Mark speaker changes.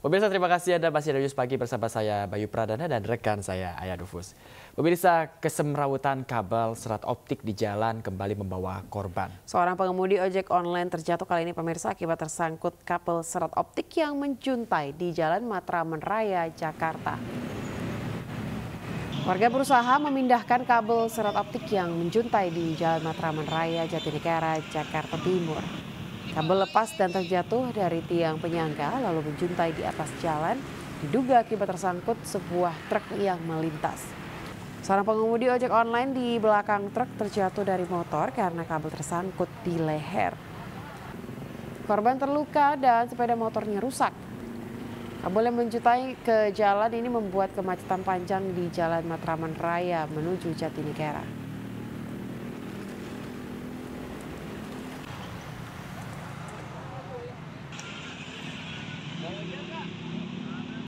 Speaker 1: Pemirsa terima kasih Anda masih ada News Pagi bersama saya Bayu Pradana dan rekan saya Ayah Dufus. Pemirsa kesemrawutan kabel serat optik di jalan kembali membawa korban.
Speaker 2: Seorang pengemudi ojek online terjatuh kali ini pemirsa akibat tersangkut kabel serat optik yang menjuntai di jalan Matraman Raya, Jakarta. Warga berusaha memindahkan kabel serat optik yang menjuntai di Jalan Matraman Raya, Jatinegara, Jakarta Timur. Kabel lepas dan terjatuh dari tiang penyangga lalu menjuntai di atas jalan diduga akibat tersangkut sebuah truk yang melintas. Seorang pengemudi ojek online di belakang truk terjatuh dari motor karena kabel tersangkut di leher. Korban terluka dan sepeda motornya rusak. Kabel yang menjuntai ke jalan ini membuat kemacetan panjang di Jalan Matraman Raya menuju Jatinegara.